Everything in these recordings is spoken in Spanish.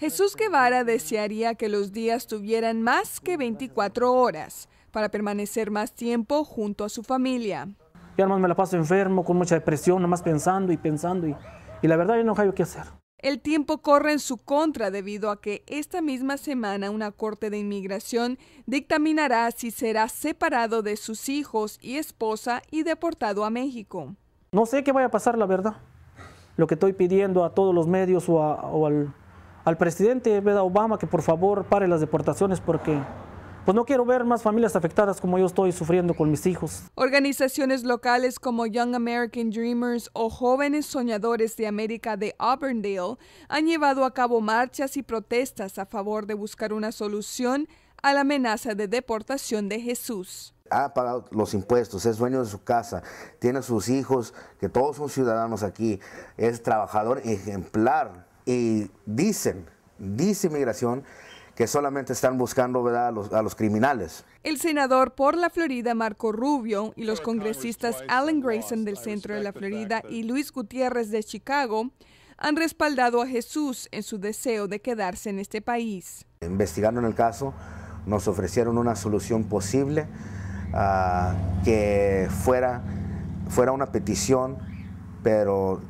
Jesús Guevara desearía que los días tuvieran más que 24 horas para permanecer más tiempo junto a su familia. Yo además me la paso enfermo, con mucha depresión, más pensando y pensando y, la verdad yo no hay que hacer. El tiempo corre en su contra debido a que esta misma semana una corte de inmigración dictaminará si será separado de sus hijos y esposa y deportado a México. No sé qué vaya a pasar, la verdad. Lo que estoy pidiendo a todos los medios o al al presidente Obama que por favor pare las deportaciones porque pues no quiero ver más familias afectadas como yo estoy sufriendo con mis hijos. Organizaciones locales como Young American Dreamers o Jóvenes Soñadores de América de Auburndale han llevado a cabo marchas y protestas a favor de buscar una solución a la amenaza de deportación de Jesús ha pagado los impuestos, es dueño de su casa, tiene a sus hijos, que todos son ciudadanos aquí, es trabajador ejemplar y dicen, dice Migración, que solamente están buscando ¿verdad? A, los, criminales. El senador por la Florida, Marco Rubio, y los congresistas Alan Grayson del centro de la Florida y Luis Gutiérrez de Chicago han respaldado a Jesús en su deseo de quedarse en este país. Investigando en el caso, nos ofrecieron una solución posible ah, que fuera, fuera una petición, pero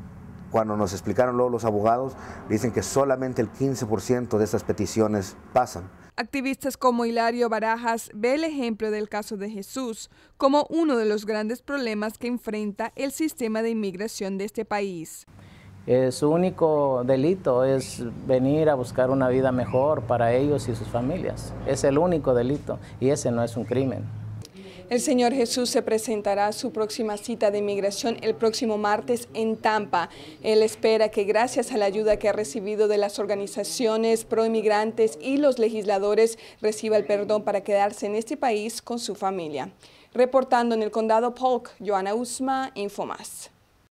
cuando nos explicaron luego los abogados, dicen que solamente el 15% de estas peticiones pasan. Activistas como Hilario Barajas ve el ejemplo del caso de Jesús como uno de los grandes problemas que enfrenta el sistema de inmigración de este país. Eh, su único delito es venir a buscar una vida mejor para ellos y sus familias. Es el único delito y ese no es un crimen. El Señor Jesús se presentará a su próxima cita de inmigración el próximo martes en Tampa. Él espera que gracias a la ayuda que ha recibido de las organizaciones pro-inmigrantes y los legisladores reciba el perdón para quedarse en este país con su familia. Reportando en el condado Polk, Joana Usma, InfoMás.